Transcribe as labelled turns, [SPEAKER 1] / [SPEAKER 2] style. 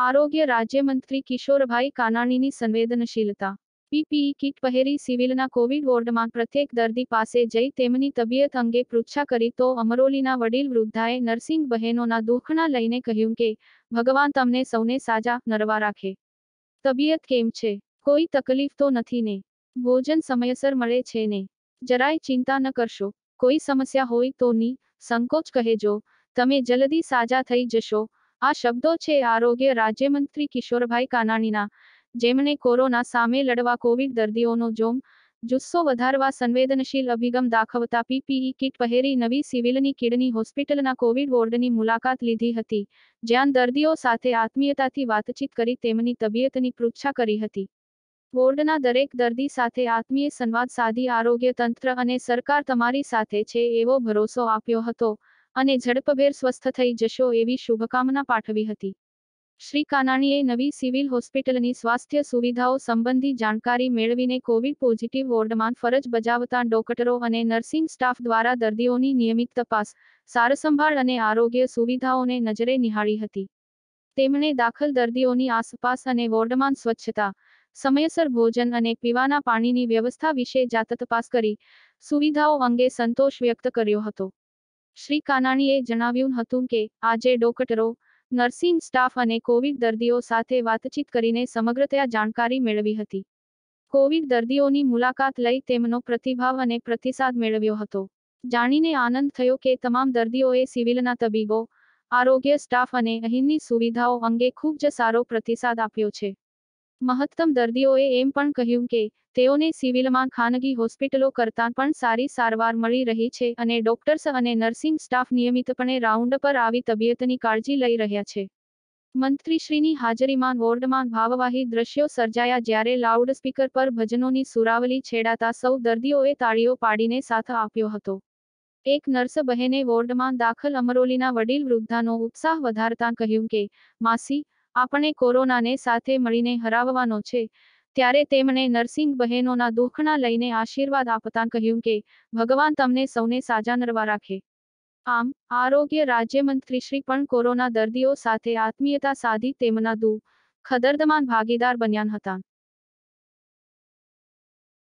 [SPEAKER 1] આરોગ્ય રાજ્યમંત્રી કિશોરભાઈ કાનાણીની સંવેદનશીલતા પીપીઈ કિટ પહેરી સિવિલના કોવિડ વોર્ડમાં પ્રત્યેક દર્દી પાસે જઈ તેમની તબિયત અંગે પૃચ્છા કરી તો અમરોલીના વડીલ વૃદ્ધાએ નર્સિંગ બહેનોના દુઃખના લઈને કહ્યું કે ભગવાન તમને સૌને સાજા નરવા રાખે તબિયત કેમ છે કોઈ તકલીફ તો નથી ને ભોજન સમયસર મળે છે ને જરાય ચિંતા ન કરશો કોઈ સમસ્યા હોય તો ની સંકોચ કહેજો તમે જલ્દી સાજા થઈ જશો આ શબ્દો છે આરોગ્ય રાજ્યમંત્રી કિશોરભાઈ કાનાણીના જેમણે કોરોના સામે લડવા કોવિડ દર્દીઓનો જોમ જુસ્સો વધારવા સંવેદનશીલ અભિગમ દાખવતા પીપીઈ કિટ પહેરી નવી સિવિલની કિડની હોસ્પિટલના કોવિડ વોર્ડની મુલાકાત લીધી હતી જ્યાં દર્દીઓ સાથે આત્મીયતાથી વાતચીત કરી તેમની તબિયતની પૃચ્છા કરી હતી વોર્ડના દરેક દર્દી સાથે આત્મીય સંવાદ સાધી આરોગ્ય તંત્ર અને સરકાર તમારી સાથે છે એવો ભરોસો આપ્યો હતો અને ઝડપભેર સ્વસ્થ થઈ જશો એવી શુભકામના પાઠવી હતી શ્રી કાનાણીએ નવી સિવિલ હોસ્પિટલની સ્વાસ્થ્ય સુવિધાઓ સંબંધી જાણકારી મેળવીને કોવિડ પોઝિટિવ વોર્ડમાં ફરજ બજાવતા ડોક્ટરો અને નર્સિંગ સ્ટાફ દ્વારા દર્દીઓની નિયમિત તપાસ સારસંભાળ અને આરોગ્ય સુવિધાઓને નજરે નિહાળી હતી તેમણે દાખલ દર્દીઓની આસપાસ અને વોર્ડમાં સ્વચ્છતા સમયસર ભોજન અને પીવાના પાણીની વ્યવસ્થા વિશે જાત તપાસ કરી સુવિધાઓ અંગે સંતોષ વ્યક્ત કર્યો હતો શ્રી કાનાણીએ જણાવ્યું હતું કે આજે ડોક્ટરો નર્સિંગ સ્ટાફ અને કોવિડ દર્દીઓ સાથે વાતચીત કરીને સમગ્રતયા જાણકારી મેળવી હતી કોવિડ દર્દીઓની મુલાકાત લઈ તેમનો પ્રતિભાવ અને પ્રતિસાદ મેળવ્યો હતો જાણીને આનંદ થયો કે તમામ દર્દીઓએ સિવિલના તબીબો આરોગ્ય સ્ટાફ અને અહીંની સુવિધાઓ અંગે ખૂબ જ સારો પ્રતિસાદ આપ્યો છે મહત્તમ દર્દીઓએ એમ પણ કહ્યું કે તેઓને સિવિલમાં ખાનગી હોસ્પિટલો કરતાં પણ સારી સારવાર મળી રહી છે અને ડોક્ટર્સ અને નર્સિંગ સ્ટાફ નિયમિતપણે રાઉન્ડ પર આવી તબિયતની કાળજી લઈ રહ્યા છે મંત્રીશ્રીની હાજરીમાં વોર્ડમાં ભાવવાહી દ્રશ્યો સર્જાયા જ્યારે લાઉડસ્પીકર પર ભજનોની સુરાવલી છેડાતા સૌ દર્દીઓએ તાળીઓ પાડીને સાથ આપ્યો હતો એક નર્સ બહેને વોર્ડમાં દાખલ અમરોલીના વડીલ વૃદ્ધાનો ઉત્સાહ વધારતા કહ્યું કે માસી આપણે કોરોનાને સાથે મળીને હરાવવાનો છે ત્યારે તેમણે નરસિંહ બહેનોના દુઃખના લઈને આશીર્વાદ આપતા કહ્યું કે ભગવાન તમને સૌને સાજા નરવા રાખે આમ આરોગ્ય રાજ્યમંત્રી શ્રી પણ કોરોના દર્દીઓ સાથે આત્મીયતા સાધી તેમના દુઃખ ખદર્દમાન ભાગીદાર બન્યા હતા